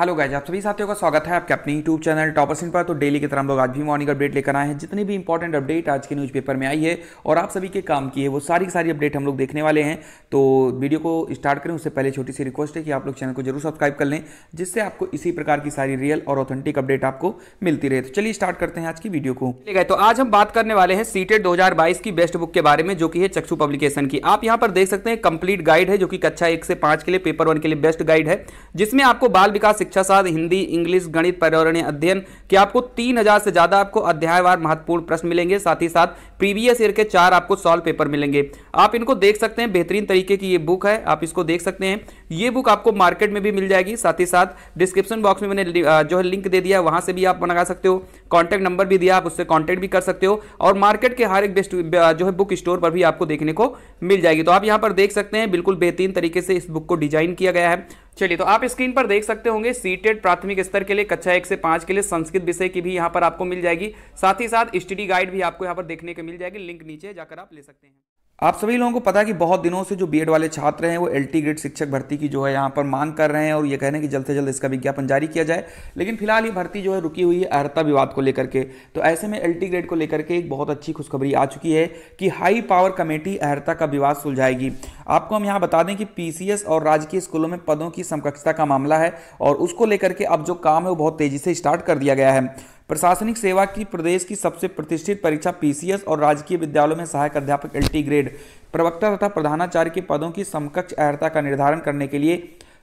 hello guys आप सभी साथियों का स्वागत है आपके अपने यूट्यूब चैनल टॉपर्स इन पर तो डेली की तरह हम लोग आज भी मॉर्निंग अपडेट लेकर आए हैं जितनी भी इंपॉर्टेंट अपडेट आज के न्यूज़पेपर में आई है और आप सभी के काम की है वो सारी की सारी अपडेट हम लोग देखने वाले हैं तो वीडियो को स्टार्ट करें उससे पहले छोटी सी रिक्वेस्ट है कि आप लोग चैनल को जरूर सब्सक्राइब कर लें जिससे आपको इसी प्रकार की सारी रियल और ऑथेंटिक अपडेट आपको मिलती रहे तो चलिए स्टार्ट करते हैं आज की वीडियो को ठीक है तो आज हम बात करने वाले हैं सीटेड दो की बेस्ट बुक के बारे में जो कि है चक्षु पब्लिकेशन की आप यहाँ पर देख सकते हैं कंप्लीट गाइड है जो कि कक्षा एक से पाँच के लिए पेपर वन के लिए बेस्ट गाइड है जिसमें आपको बाल विकास शिक्षा शास्त्र हिंदी इंग्लिश गणित पर्यावरणीय अध्ययन कि आपको तीन हजार से ज्यादा आपको अध्यायवार महत्वपूर्ण प्रश्न मिलेंगे साथ ही साथ प्रीवियस ईयर के चार आपको सॉल्व पेपर मिलेंगे आप इनको देख सकते हैं बेहतरीन तरीके की ये बुक है आप इसको देख सकते हैं ये बुक आपको मार्केट में भी मिल जाएगी साथ ही साथ डिस्क्रिप्शन बॉक्स में मैंने जो है लिंक दे दिया वहां से भी आप मंगा सकते हो कॉन्टैक्ट नंबर भी दिया आप उससे कॉन्टैक्ट भी कर सकते हो और मार्केट के हर एक बेस्ट जो है बुक स्टोर पर भी आपको देखने को मिल जाएगी तो आप यहाँ पर देख सकते हैं बिल्कुल बेहतरीन तरीके से इस बुक को डिजाइन किया गया है चलिए तो आप स्क्रीन पर देख सकते होंगे सीटेड प्राथमिक स्तर के लिए कक्षा एक से पाँच के लिए संस्कृत विषय की भी यहाँ पर आपको मिल जाएगी साथ ही साथ स्टडी गाइड भी आपको यहाँ पर देखने को मिल जाएगी लिंक नीचे जाकर आप ले सकते हैं आप सभी लोगों को पता है कि बहुत दिनों से जो बी वाले छात्र हैं वो एल टी ग्रेड शिक्षक भर्ती की जो है यहाँ पर मांग कर रहे हैं और ये कह रहे हैं कि जल्द से जल्द इसका विज्ञापन जारी किया जाए लेकिन फिलहाल ये भर्ती जो है रुकी हुई है अर्ता विवाद को लेकर के तो ऐसे में एल ग्रेड को लेकर के एक बहुत अच्छी खुशखबरी आ चुकी है कि हाई पावर कमेटी अर्हता का विवाद सुलझाएगी आपको हम यहाँ बता दें कि पी और राजकीय स्कूलों में पदों की समकक्षता का मामला है और उसको लेकर के अब जो काम है वो बहुत तेज़ी से स्टार्ट कर दिया गया है प्रशासनिक सेवा की प्रदेश की सबसे प्रतिष्ठित परीक्षा पीसीएस और राजकीय विद्यालयों में सहायक अध्यापक एल्टी ग्रेड प्रवक्ता तथा प्रधानाचार्य के पदों की समकक्ष अहर्ता का निर्धारण करने के लिए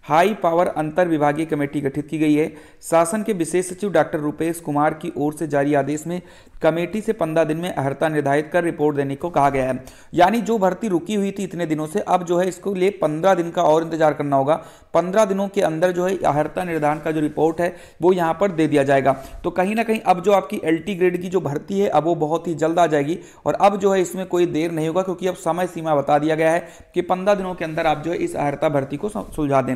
हाई पावर अंतर विभागीय कमेटी गठित की गई है शासन के विशेष सचिव डॉक्टर रूपेश कुमार की ओर से जारी आदेश में कमेटी से पंद्रह दिन में अहर्ता निर्धारित कर रिपोर्ट देने को कहा गया है यानी जो भर्ती रुकी हुई थी इतने दिनों से अब जो है इसको लिए पंद्रह दिन का और इंतजार करना होगा पंद्रह दिनों के अंदर जो है अहर्ता निर्धारण का जो रिपोर्ट है वो यहाँ पर दे दिया जाएगा तो कहीं ना कहीं अब जो आपकी एल ग्रेड की जो भर्ती है अब वो बहुत ही जल्द आ जाएगी और अब जो है इसमें कोई देर नहीं होगा क्योंकि अब समय सीमा बता दिया गया है कि पंद्रह दिनों के अंदर आप जो है इस अहर्ता भर्ती को सुलझा दें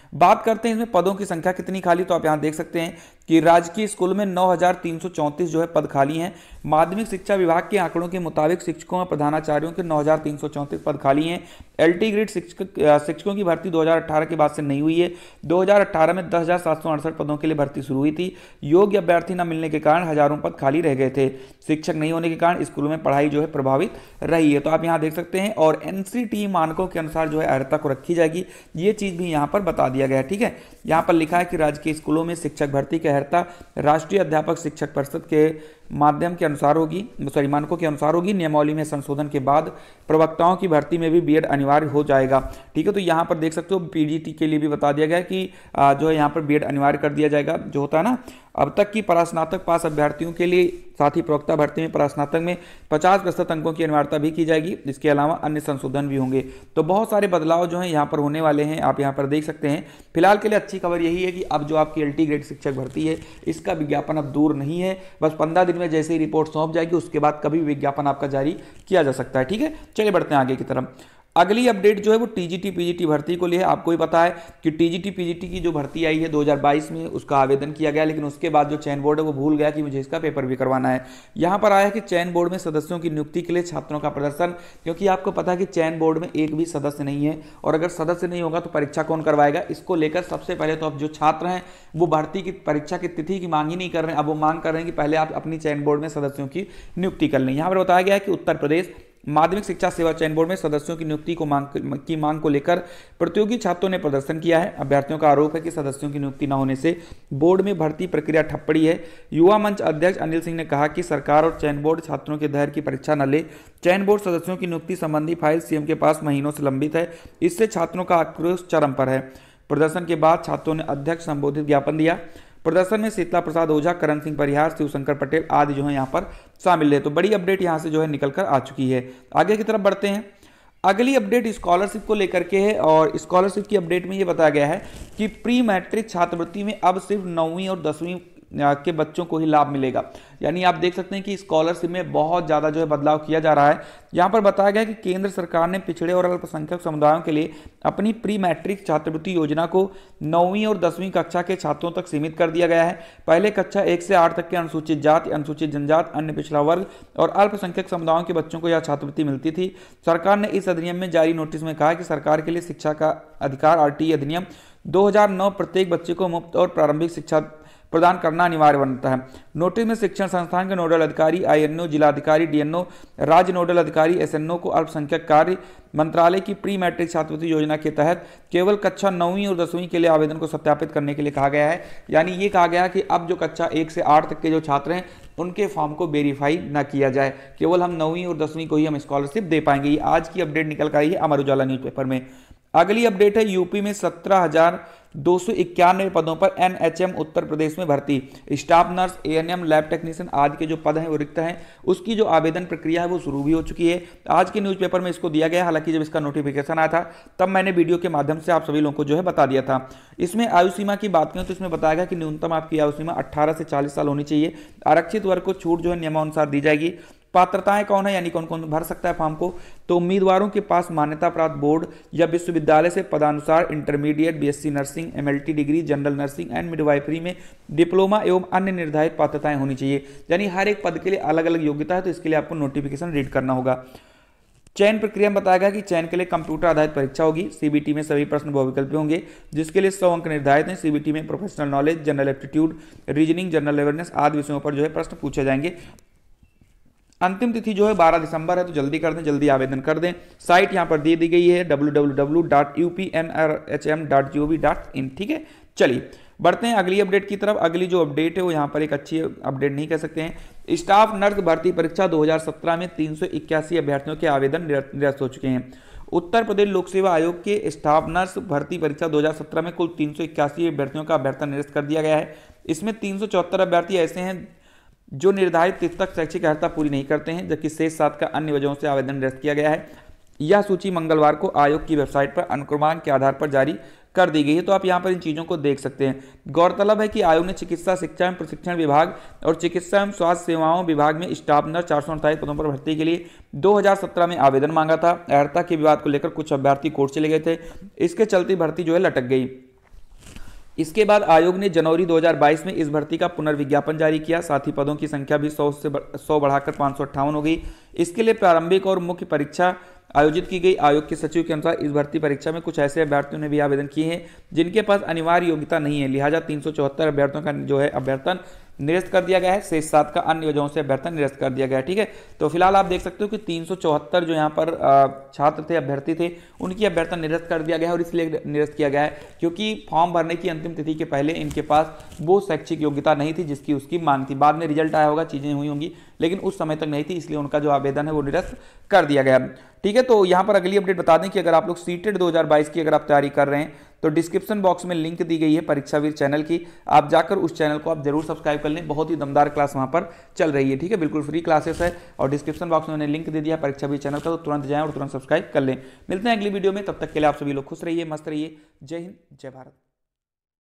बात करते हैं इसमें पदों की संख्या कितनी खाली तो आप यहाँ देख सकते हैं कि राजकीय स्कूल में नौ जो है पद खाली हैं माध्यमिक शिक्षा विभाग के आंकड़ों के मुताबिक शिक्षकों और प्रधानाचार्यों के नौ पद खाली हैं एल ग्रेड शिक्षक शिक्षकों की भर्ती 2018 के बाद से नहीं हुई है 2018 में दस पदों के लिए भर्ती शुरू हुई थी योग्य अभ्यर्थी न मिलने के कारण हजारों पद खाली रह गए थे शिक्षक नहीं होने के कारण स्कूलों में पढ़ाई जो है प्रभावित रही है तो आप यहाँ देख सकते हैं और एन मानकों के अनुसार जो है अर्हता को रखी जाएगी ये चीज़ भी यहाँ पर बता दिया दिया गया है ठीक है यहाँ पर लिखा है कि राज्य के स्कूलों में शिक्षक भर्ती की अहर्ता राष्ट्रीय अध्यापक शिक्षक परिषद के माध्यम के अनुसार होगी सॉरी मानकों के अनुसार होगी नियमावली में संशोधन के बाद प्रवक्ताओं की भर्ती में भी बीएड अनिवार्य हो जाएगा ठीक है तो यहाँ पर देख सकते हो पीजीटी के लिए भी बता दिया गया कि जो है यहाँ पर बीएड अनिवार्य कर दिया जाएगा जो होता है ना अब तक की परास्नातक पास अभ्यर्थियों के लिए साथ ही प्रवक्ता भर्ती में परास्नातक में 50 प्रतिशत अंकों की अनिवार्यता भी की जाएगी इसके अलावा अन्य संशोधन भी होंगे तो बहुत सारे बदलाव जो हैं यहाँ पर होने वाले हैं आप यहाँ पर देख सकते हैं फिलहाल के लिए अच्छी खबर यही है कि अब जो आपकी एल ग्रेड शिक्षक भर्ती है इसका विज्ञापन अब दूर नहीं है बस पंद्रह दिन में जैसे ही रिपोर्ट सौंप जाएगी उसके बाद कभी विज्ञापन आपका जारी किया जा सकता है ठीक है चलिए बढ़ते हैं आगे की तरफ अगली अपडेट जो है वो टीजीटी पीजीटी भर्ती को लिए आपको ही पता है कि टीजीटी पीजीटी की जो भर्ती आई है 2022 में उसका आवेदन किया गया लेकिन उसके बाद जो चयन बोर्ड है वो भूल गया कि मुझे इसका पेपर भी करवाना है यहाँ पर आया है कि चयन बोर्ड में सदस्यों की नियुक्ति के लिए छात्रों का प्रदर्शन क्योंकि आपको पता है कि चयन बोर्ड में एक भी सदस्य नहीं है और अगर सदस्य नहीं होगा तो परीक्षा कौन करवाएगा इसको लेकर सबसे पहले तो अब जो छात्र हैं वो भर्ती की परीक्षा की तिथि की मांग ही नहीं कर रहे हैं अब वो मांग कर रहे हैं कि पहले आप अपनी चयन बोर्ड में सदस्यों की नियुक्ति कर लें यहाँ पर बताया गया है कि उत्तर प्रदेश माध्यमिक शिक्षा सेवा चयन बोर्ड में सदस्यों की नियुक्ति को मांग की मांग को लेकर प्रतियोगी छात्रों ने प्रदर्शन किया है अभ्यर्थियों का आरोप है कि सदस्यों की नियुक्ति न होने से बोर्ड में भर्ती प्रक्रिया ठप पड़ी है युवा मंच अध्यक्ष अनिल सिंह ने कहा कि सरकार और चयन बोर्ड छात्रों के धैर्य की परीक्षा न ले चयन बोर्ड सदस्यों की नियुक्ति संबंधी फाइल सीएम के पास महीनों से लंबित है इससे छात्रों का आक्रोश चरम पर है प्रदर्शन के बाद छात्रों ने अध्यक्ष संबोधित ज्ञापन दिया प्रदर्शन में शीतला प्रसाद ओझा करण सिंह परिहार शिवशंकर पटेल आदि जो है यहाँ पर शामिल है तो बड़ी अपडेट यहाँ से जो है निकल कर आ चुकी है आगे की तरफ बढ़ते हैं अगली अपडेट स्कॉलरशिप को लेकर के है और स्कॉलरशिप की अपडेट में ये बताया गया है कि प्री मैट्रिक छात्रवृत्ति में अब सिर्फ नौवीं और दसवीं के बच्चों को ही लाभ मिलेगा यानी आप देख सकते हैं कि स्कॉलरशिप में बहुत ज़्यादा जो है बदलाव किया जा रहा है यहाँ पर बताया गया कि केंद्र सरकार ने पिछड़े और अल्पसंख्यक समुदायों के लिए अपनी प्री मैट्रिक छात्रवृत्ति योजना को नौवीं और दसवीं कक्षा के छात्रों तक सीमित कर दिया गया है पहले कक्षा एक से आठ तक के अनुसूचित जाति अनुसूचित जनजाति अन्य पिछड़ा वर्ग और अल्पसंख्यक समुदायों के बच्चों को यह छात्रवृत्ति मिलती थी सरकार ने इस अधिनियम में जारी नोटिस में कहा कि सरकार के लिए शिक्षा का अधिकार आर अधिनियम 2009 प्रत्येक बच्चे को मुफ्त और प्रारंभिक शिक्षा प्रदान करना अनिवार्य बनता है नोटिस में शिक्षण संस्थान के नोडल अधिकारी आईएनओ जिलाधिकारी डीएनओ राज्य नोडल अधिकारी एसएनओ को अल्पसंख्यक कार्य मंत्रालय की प्री मैट्रिक छात्रवृत्ति योजना के तहत केवल कक्षा नौवीं और दसवीं के लिए आवेदन को सत्यापित करने के लिए कहा गया है यानी ये कहा गया कि अब जो कक्षा एक से आठ तक के जो छात्र हैं उनके फॉर्म को वेरीफाई न किया जाए केवल हम नौवीं और दसवीं को ही हम स्कॉलरशिप दे पाएंगे ये आज की अपडेट निकल कर आई है अमर उजाला न्यूज़पेपर में अगली अपडेट है यूपी में सत्रह हजार दो सौ इक्यानवे पदों पर एनएचएम उत्तर प्रदेश में भर्ती staff nurse ANM lab technician आदि के जो पद हैं वो रिक्त हैं उसकी जो आवेदन प्रक्रिया है वो शुरू भी हो चुकी है आज के न्यूज़पेपर में इसको दिया गया हालांकि जब इसका नोटिफिकेशन आया था तब मैंने वीडियो के माध्यम से आप सभी लोगों को जो है बता दिया था इसमें आयु सीमा की बात करें तो इसमें बताया गया कि न्यूनतम आपकी आयु सीमा अट्ठारह से चालीस साल होनी चाहिए आरक्षित वर्ग को छूट जो है नियमानुसार दी जाएगी पात्रताएं कौन है यानी कौन कौन भर सकता है फॉर्म को तो उम्मीदवारों के पास मान्यता प्राप्त बोर्ड या विश्वविद्यालय से पदानुसार intermediate BSc nursing MLT degree general nursing and midwifery में डिप्लोमा एवं अन्य निर्धारित पात्रताएं होनी चाहिए यानी हर एक पद के लिए अलग अलग योग्यता है तो इसके लिए आपको नोटिफिकेशन रीड करना होगा चयन प्रक्रिया में बताया गया कि चयन के लिए कंप्यूटर आधारित परीक्षा होगी सीबीटी में सभी प्रश्न बहुविकल्पी होंगे जिसके लिए सौ अंक निर्धारित हैं सीबीटी में professional knowledge general aptitude reasoning general awareness आदि विषयों पर जो है प्रश्न पूछे जाएंगे अंतिम तिथि जो है 12 दिसंबर है तो जल्दी कर दें जल्दी आवेदन कर दें साइट यहाँ पर दे दी गई है डब्ल्यू ठीक है चलिए बढ़ते हैं अगली अपडेट की तरफ अगली जो अपडेट है वो यहाँ पर एक अच्छी अपडेट नहीं कह सकते हैं स्टाफ नर्स भर्ती परीक्षा 2017 में तीन अभ्यर्थियों के आवेदन निरस्त हो चुके हैं उत्तर प्रदेश लोक सेवा आयोग के स्टाफ नर्स भर्ती परीक्षा 2017 में कुल तीन अभ्यर्थियों का अभ्यर्थन निरस्त कर दिया गया है इसमें तीन अभ्यर्थी ऐसे हैं जो निर्धारित तिथि तक शैक्षिक अर्हता पूरी नहीं करते हैं जबकि शेष सात का अन्य वजहों से आवेदन निरस्त किया गया है यह सूची मंगलवार को आयोग की वेबसाइट पर अनुक्रमांक के आधार पर जारी कर दी गई है तो आप यहाँ पर इन चीज़ों को देख सकते हैं गौरतलब है कि आयोग ने चिकित्सा शिक्षा एवं प्रशिक्षण विभाग और चिकित्सा एवं स्वास्थ्य सेवाओं विभाग में स्टाफ नर्स चार सौ पदों पर भर्ती के लिए 2017 में आवेदन मांगा था अर्हता के विवाद को लेकर कुछ अभ्यर्थी कोर्ट चले गए थे इसके चलते भर्ती जो है लटक गई इसके बाद आयोग ने जनवरी 2022 में इस भर्ती का पुनर्विज्ञापन जारी किया साथ ही पदों की संख्या भी 100 से सौ बढ़ाकर पाँच हो गई इसके लिए प्रारंभिक और मुख्य परीक्षा आयोजित की गई आयोग के सचिव के अनुसार इस भर्ती परीक्षा में कुछ ऐसे अभ्यर्थियों ने भी आवेदन किए हैं जिनके पास अनिवार्य योग्यता नहीं है लिहाजा तीन अभ्यर्थियों का जो है अभ्यर्थन निरस्त कर दिया गया है शेष सात का अन्य वजहों से अभ्यर्थन निरस्त कर दिया गया है ठीक है तो फिलहाल आप देख सकते हो कि तीन जो यहाँ पर छात्र थे अभ्यर्थी थे उनकी अभ्यर्थन निरस्त कर दिया गया है और इसलिए निरस्त किया गया है क्योंकि फॉर्म भरने की अंतिम तिथि के पहले इनके पास वो शैक्षिक योग्यता नहीं थी जिसकी उसकी मांग थी बाद में रिजल्ट आया होगा चीज़ें हुई होंगी लेकिन उस समय तक नहीं थी इसलिए उनका जो आवेदन है वो निरस्त कर दिया गया ठीक है तो यहाँ पर अगली अपडेट बता दें कि अगर आप लोग सीटेड 2022 की अगर आप तैयारी कर रहे हैं तो डिस्क्रिप्शन बॉक्स में लिंक दी गई है परीक्षा वीर चैनल की आप जाकर उस चैनल को आप जरूर सब्सक्राइब कर लें बहुत ही दमदार क्लास वहाँ पर चल रही है ठीक है बिल्कुल फ्री क्लासेस है और डिस्क्रिप्शन बॉक्स में मैंने लिंक दे दिया परीक्षा वीर चैनल का तो तुरंत जाए और तुरंत सब्सक्राइब कर लें मिलते हैं अगली वीडियो में तब तक के लिए आप सभी लोग खुश रहिए मस्त रहिए जय हिंद जय भारत